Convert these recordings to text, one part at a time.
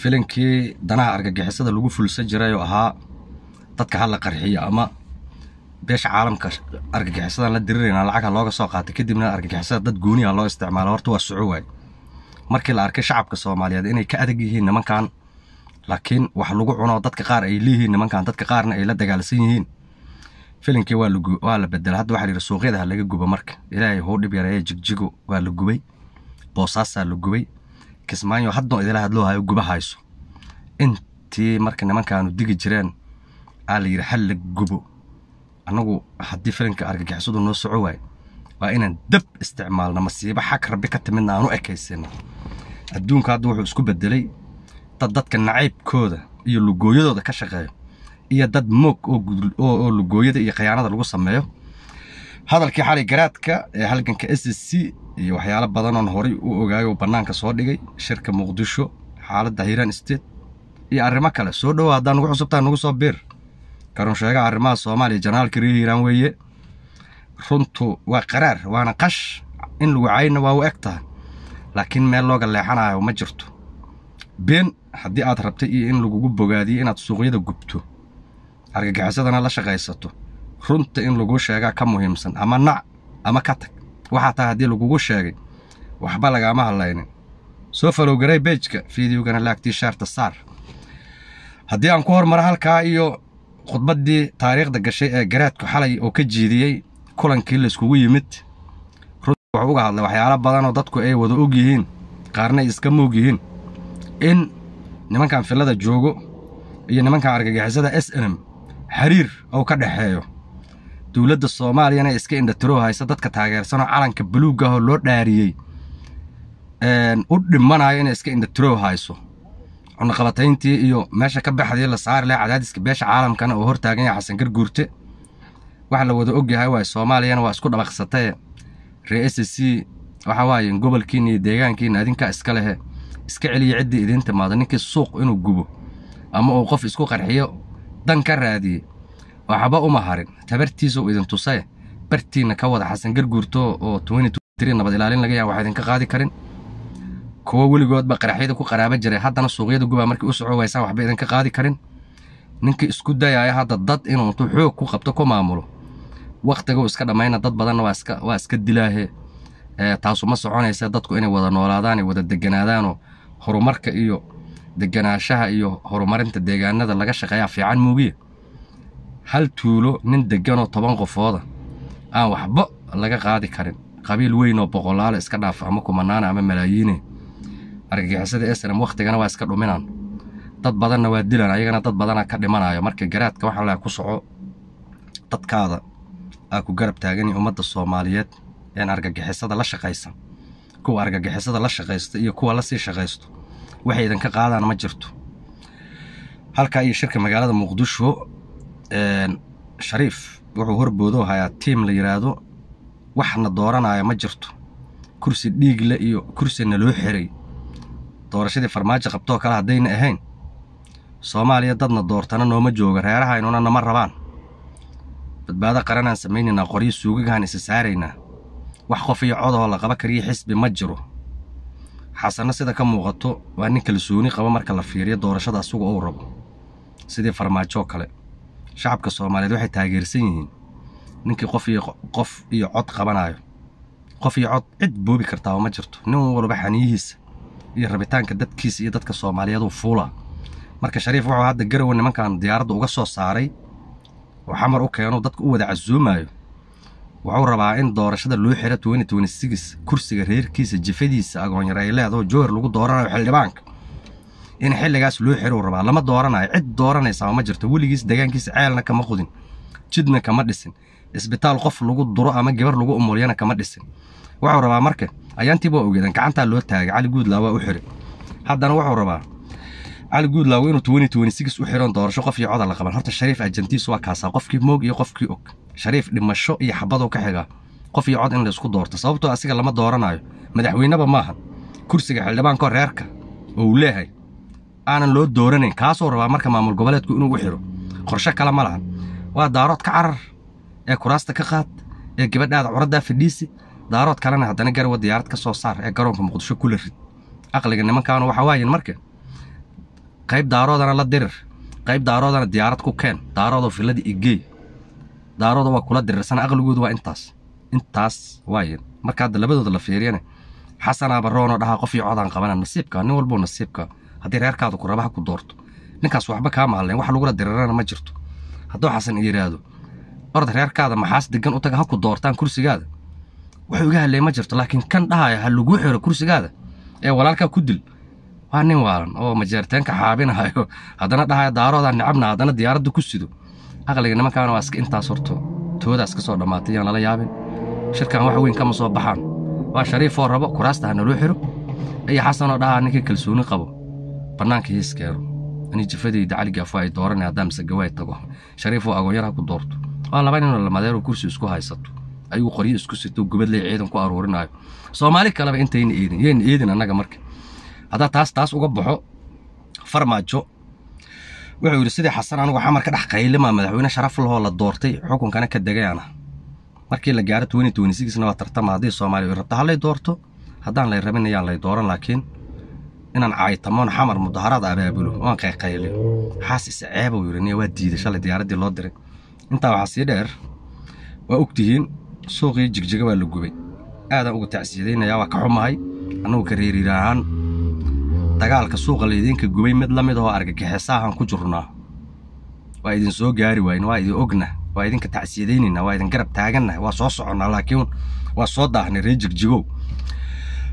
filinkii danaha argagixisada lagu fulsan jiray oo ahaa dadka hala qarxiyo ama beesha caalamka argagixisadan la dirirayna lacagha looga soo qaatay kadibna argagixisada dad gooniha ah loo isticmaalo horta waa soco waay markii la arkay shacabka soomaaliyeed inay ka adag yihiin nimankan laakiin wax lagu cuno dadka qaar ay leeyihiin nimankan dadka qaarna ay la dagaalsan yihiin filinkii waa la bedela hadda waxaa yidhi suuqyada ha laga gubo marka ilaahay huu dhib yareeye jigjigo waa la gubay boosaasaa la gubay kismaayo haddoon idila hadloohayo guba hayso intii marka nimankaanu digi jireen aa la yidhi xalla gubo anagu haddii filinka argagixisadu noo soco waay waa inaan dab isticmaalno masiibo xag rabbi ka timidna aan u ekaysana adduunka hadda wuxuu isku bedelay dad dadka nacaybkooda iyo lugooyadooda ka shaqeeyo iyo dad moog oo lugooyada iyo khiyaanada lagu sameeyo hadalkii xali garaadka ee halganka s c iyo waxyaalo badanoon horay u ogaay oo bannaanka soo dhigay shirka muqdisho xaaladda hiiraan state iyo arrimo kale soo dhowa haddaa nugu cusubtaa nugu soo biir karun sheega arrimaha soomaaliya janaalka reer hiiraan weeye runtu waa qaraar waana qash in lagu cayna waa u eg tahay laakiin meel looga leexanayo ma jirto been haddii aad rabtay iyo in lagugu bogaadiyo inaad suuqyada gubto argagixisadana la shaqaysato runta in laguu sheegaa ka muhiimsan ama nac ama ka tag waxaa taa haddii lagugu sheegay waxba lagaama hadlaynin soo falowgaray bejka fideogana laagtii saar haddii aan ku hormaro halkaa iyo khudbaddii taariikhda gashay ee garaadku xalay oo ka jiidiyey kulankii layskugu yimid runtii wuxuu uga hadlay waxyaalo badanoo dadku ay wada og yihiin qaarna ay iska moog yihiin in nimankan fillada joogo iyo nimankan argagixisada s nm xiriir uu ka dhexeeyo dowladda soomaaliyana iska indhatiro haysa dadka taageersanoo calanka buluug ah loo dhaariyey u dhimanayo inay iska indhatiro hayso cunaqabatayntii iyo meesha ka baxdii la saari laha cadaadiska beesha caalamkana oo hortaagan yahay xasan garguurte waxa la wada ogyahay waay soomaaliyana waa isku dhabaqsatae reese c waxa waaye gobolkiina iyo deegaankiina adinkaa iska lehe iska celiya ciddii idiin timaado ninkii suuq inuu gubo ama uu qof isku qarxiyo dan ka raadiye waxba uma harin tabartiisa idin tusae bartiina ka wada xasan garguurto oo nabad ilaalin laga yaa waxaa idinka qaadi karin kuwo weligoodba qaraxyada ku qaraaba jiray haddana suuqyada guba markii u soco waysaa waxba idinka qaadi karin ninka isku dayaya hadda dad inuu intuu xoog ku qabto ku maamulo wakhtiga iska dhammayna dad badanna waa iska dilaahe eh, taasu ma soconaysa dadku inay wada noolaadaanay wada deganaadaanoo horumarka iyo deganaashaha iyo horumarinta deegaanada laga shaqeeyaa fiican muugiya hal tuulo nin deganoo toban qofooda aan waxba laga qaadi karin qabiil weynoo boqolaale iska dhaaf ah ama kumanaana ama malaayiine argagixisada esrem wakhtigana waa iska dhuminaan dad badanna waa dilan ayagana dad badana ka dhimanayo marka garaadka waxaa laha ku soco dadkaada aa ku garab taagani ummadda soomaaliyeed een argagixisada la shaqaysa kuwa argagixisada la shaqaysta iyo kuwa lasii shaqaysto waxay idinka qaadaan ma jirto halkaa iyo shirka magaalada muqdisho shariif wuxuu horboodo hayaa tiim la yidhaahdo waxna dooranaya ma jirto kursi dhiigle iyo kursina loo xiray doorashadii farmaajo qabtoo kale haddayna ahayn soomaaliya dadna doortana nooma jooga reerahaynuna nama rabaan badbaado qaranaan samaynaynaa qoryo suugagaan isa saaraynaa wax qof iyo codahoo la qaba kariyo xisbi ma jiro xasanno sida ka muuqato waa nin kalsooni qabo marka la fiiriyo doorashada asugu ou rabo sidii farmaajoo kale shacabka soomaaliyeed waxay taageersan yihiin ninkii qof iyo cod qabanayo qof iyo cod cid boobi kartaaba ma jirto nin walba xaniyihiisa iyo rabitaanka dadkiisa iyo dadka soomaaliyeed uu fuula marka shariif wuxuu hadda garowe nimankan diyaaradda uga soo saaray oo xamar u keeno dadka u wada casuumayo wuxuu rabaa in doorashada loo xiro kursiga reerkiisa jifadiisa agoon yareeyleedo jowhar lagu dooranayo xildhibaanka in xilligaas loo xiruu rabaa lama dooranayo cid dooranaysaaba ma jirto weligiis deegaankiisa ceelna kama qudin jidna kama dhisin isbitaal qof lagu duro ama gabar lagu umuryana kama dhisin wuxuu rabaa marka ayaantiib waa gacantaa loo taagay cali guudlaa waa u xiri haddana wuxuu rabaa cali guudlaaw inuu u xiran doorasho qof iyo codal la qaban horta shariif ajantiis waa kaasaa qofkii moog iyo qofkii og shariif dhimasho iyo xabadoo ka xigaa qof iyo cod in laysku doorto sababtoo ah asiga lama dooranayo madaxweyneba maaha kursiga xildhibaanko reerka oo uu leehay aanan loo dooranayn kaasuu rabaa marka maamul goboleedku inuugu xiro qorshe kale ma laha waa daarood ka carar ee kuraasta ka qaad ee gabadhaada curaddaa fadhiisi daarood kalena haddana garwa diyaarad ka soo saar ee garoonka muqdisho kula rid aqliga nimankaanu waxa waayen marka qayb daaroodana la dirir qayb daaroodana diyaarad ku keen daaroodoo filada igeey daarooda waa kula dirirsana aqligoodu waa intaas intaas waayen marka hadda labadooda la fiiriyane xasanaaba roonoo dhahaa qof codaan qabanan nasiibka nin walboo nasiibka haddii reerkaada ku rabaha ku doorto ninkaas waxba kaa maalleen wax lagula dirirana ma jirto hadduu xasan idiraado orod reerkaada maxaas degan u taga ha ku doortaan kursigaada wuxuu iga hadlay ma jirto laakiin kan dhahaya ha laguu xiro kursigaada ee walaalkaa ku dil waa nin waalan oo majeerteenka xaabinahayo haddana dhahaya daaroodaa nicabna haddana diyaaradda ku sido aqliga nimankaana waa iska intaas horto toodaas ka soo dhammaatay yaan nala yaabin shirkan wax weyn kama soo baxaan waa shariifoo rabo kuraasta ha naloo xiro iyo xasanoo dhahaa ninkii kalsooni qabo bannaanka hiiskeeru ani jifadayda caligii afo ay dooranay haddaa masegawaay tago shariifoo agoonyarha ku doorto waa laba ninoo lamadeero kursi isku haysato ayuu qoryo isku sito gobadley ciidan ku aruurinaayo soomaali kaleba intayna eedin yayna eedin annaga marka haddaa taas taas uga baxo farmaajo wuxuu yidhi sidii xasan anugu xamar ka dhex qaylimaa madaxweyne sharaf lahoo la doortay xukunkana ka degay markii la gaaro na waa tartama haddii soomaaliya rabto ha doorto haddaan lay rabin lay dooran laakiin inaan caytamo on xamar mudaharaad abaabulo ah oan qayqayliyo xaas is ceebuu yidhi niya waa diiday shalay loo diray intaa waxaa sii dheer waa ogtihiin suuqii jigjiga waa la gubay aadaan uga tacsiyadaynayaa waa ka xumahay annugu kareeriir dagaalka suuqa laydinka gubay mid la mid ah oo argagixisaahan ku jirnaa waa idin soo gaari waayna waa idin ogna waa idinka tacsiyadaynaynaa waa idin garab taagannaha waa soo soconnaa laakiin waa soo daahnay reer jigjigow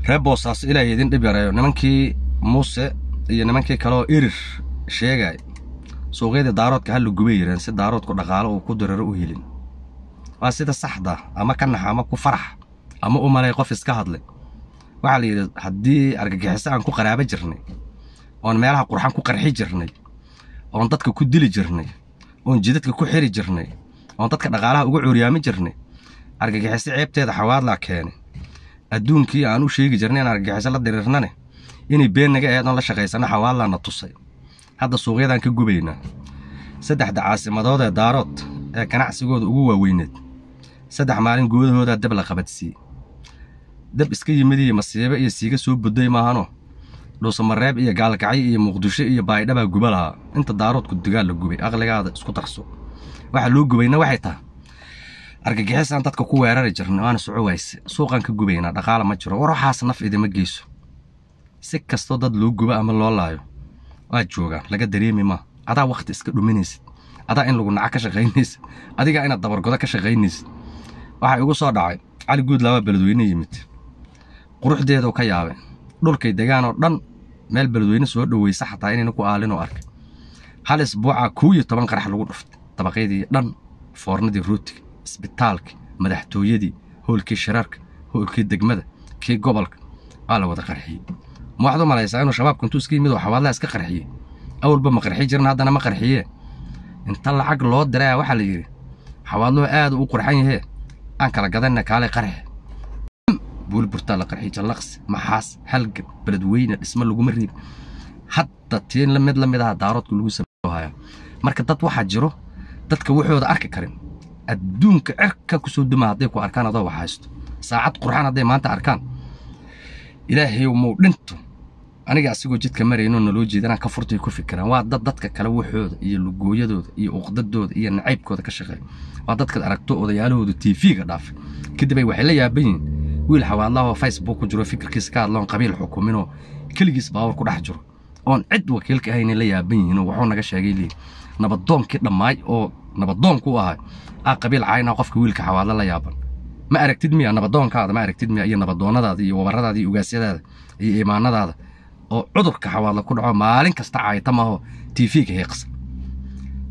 reer boosaaso idin dhib yareeyo nimankii muuse iyo nimankii kaleoo irir sheegay suuqyadii daaroodka ha la gubay yiraan si daaroodku dhaqaalo uu ku dararo u helin waa sida saxda ah, ama ka naxa ama ku farax ama u malay qof iska hadlay waxaa la yidhi haddii argagixiso aan ku qaraabo jirnay oon meelaha qurxan ku qarxi jirnay oon dadka ku dili jirnay oon jidadka ku xiri jirnay oon dadka dhaqaalaha uga cuuryaami jirnay argagixiso ceebteeda xawaadlaa keene adduunkii aan u sheegi jirnay in argagixiso la dirirnane inay beennaga eedan aheedon la shaqaysano xawaallana tusay hadda suuqyadaan ka gubaynaa saddexda caasimadood ee daarood ee ganacsigooda ugu waaweyneed saddex maalin goodahoodaa dab la qabadsiiye dab iska yimidiyo masiibo iyo siiga soo buday maahano dhuusamareeb iyo gaalkacyo iyo muqdisho iyo baaydhabaa guba lahaa inta daaroodku dugaal la gubay aqligaada isku darso waxaa loo gubayna waxay tahay argagixisaan dadka ku weerari jirna waana soco wayse suuqaan ka gubaynaa dhaqaala ma jiro war waxaas naf idima geyso si kastoo dad loo gubo ama loo laayo waa joogaa laga dareemi ma adaa wakhti iska dhuminaysid adaa in lagu naca ka shaqaynaysid adigaa inaad dabargoda ka shaqaynaysid waxay ugu soo dhacay cali guud laba beledweyne yimid quruxdeeduu ka yaabay dhulkay degaanoo dhan meel beledweyne soo dhoweysa xataa inayna ku aalinoo arkay hal isbuuca koo iyo toban qarax lagu dhuftay dabaqyadii dhan foornadii rootiga isbitaalka madaxtooyadii howlkii shirarka howlkii degmada kii gobolka waa la wada qarxiyey ما حدو ما ليس عنو شباب كنتو سكين مدو حوال لاسك قرحيه أول بما قرحي جرنا دانا ما قرحيه انت اللعق لو دراه وحال يري حوال لو آد وو هي آنك لقدنا كالي قرح بول برطال قرحي جلقس محاس حلق بلدوين اسم اللو قمرين حتى تين لمد لمد ها دارات كلو سبوها مارك دات واحد جرو دات كوحيو دا أرك كريم الدونك أركا كسو دماء ديكو أركان دا واحد ساعات قرحان دي ما أنت أركان إلهي ومو لنتو aniga asigoo jidka marayno naloo jeedanaa ka furtay ku fikiraan waa dad dadka kale waxooda iyo lugooyadooda iyo uqdadooda iyo nacaybkooda ka shaqeey waa dadkaad aragto odayaalahooda tv-ga dhaafay kadib ay waxay la yaaban yihin wiil xawaadlaho facebook ku jiro fikirkiisa ka hadloon qabiil xukuminoo keligiis baawar ku dhex jiro oon cid wakiilka ahaynay la yaaban yihinoo waxuu naga sheegay leeyi nabadoonkii dhammaay oo nabadoonkuu ahay aa qabiil cayna qofka wiilka xawaadla la yaaban ma aragtid miya nabadoonkaada ma aragtid miya iyo nabadoonnadaada iyo wabaradaada iyo ugaasyadaada iyo imaanadaada oo cudurka xawaadla ku dhaco maalin kasta caaytamaho tiifiga hiiqsa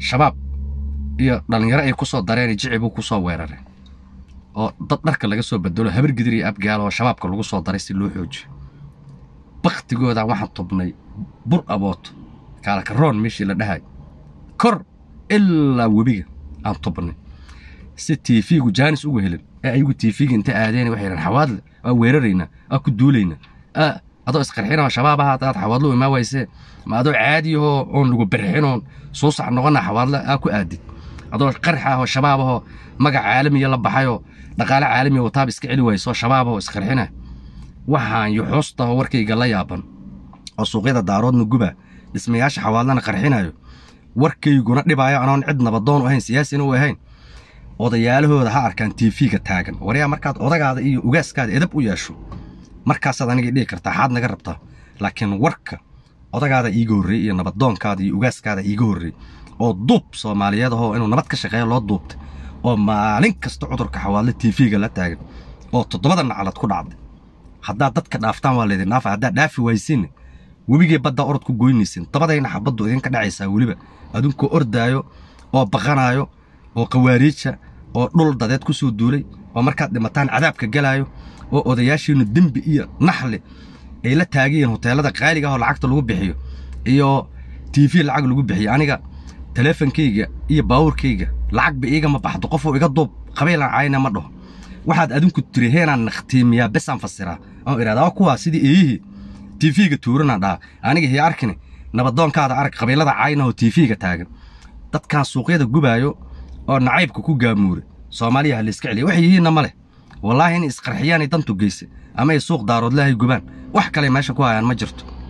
shabaab iyo dhallinyaro ay kusoo dareen jicibuu ku soo weerareen oo dad dharka laga soo badalo habargidir iyo abgaaloo shabaabka lagu soo daray si loo xoojiyo baktigooda waxaan tubnay bur abooto kaalakaroon meeshii la dhahay kor ilaa webiga aan tubnay si tiifigu jaanis uga helin ee ayagu tiifiga inta aadeen waxay yidhahan xawaadle waa weeraraynaa waa ku duulaynaa ah, adoo isqarxinoo shabaab ah hadaad xawaadlo imaa ma adoo caadiyahoo oon lagu barxinoon suusax noqona xawaadle aa ku aadid adoo qarx ahoo shabaab ahoo magac caalamiya la baxayoo dhaqaale caalamiya wataab iska celi wayso shabaabahoo isqarxina waxaan yoxuustaho warkayga la yaaban oo suuqyada daaroodna guba dhismayaasha xawaadlana qarxinayo warkayguna dhibaayo anoon cid nabadoon u ahayn siyaasina u ahayn odayaalahooda ha arkaan tiifiga taagan waryaa markaad odagaada iyo ugaaskaada edab u yeesho markaasaad aniga dhihi kartaa xaad naga rabtaa laakiin warka odagaada iiga horreey iyo nabadoonkaada iyo ugaaskaada iiga horreey oo duub soomaaliyeed ahoo inuu nabad ka shaqeeya loo duubtay oo maalin kasta cudurka xawaadle ga la taagan oo toddobada nacalad ku dhacday haddaad dadka dhaaftaan waa laydin dhaafa haddaad dhaafi waysiinne webigee baddaa orod ku goynaysiin dabadayna xabaddu idinka dhacaysaa weliba adunkoo ordaayo oo baqanaayo oo qawaariija oo dhul dadeed ku soo duulay oo markaad dhimataan cadaabka galaayo oo odayaashiinu dembi iyo naxli ay la taagayeen hoteelada qaaliga ah lacagta lagu bixiyo iyo tiifi lacag lagu bixiyo aniga teleefonkayga iyo baawurkayga lacagba iigama baxdo qofuu iga duub qabaylaan cayna ma dhaho waxaad adinku tiri heenaan nakhtiimiyaa besaan fasiraa aan idhahdaa kuwaa sidii eeyihii tiifiga tuuranaan dhaha aniga hii arkine nabadoonkaada arag qabiilada caynahoo tiifiga taagan dadkaan suuqyada gubaayo oo nacaybka ku gaamuure soomaaliya ha la iska celiya wax yihiinna ma leh wallaahi inay isqarxiyaanay dantu geysa ama ay suuq daaroodle hay gubaan wax kale meesha ku hayaan ma jirto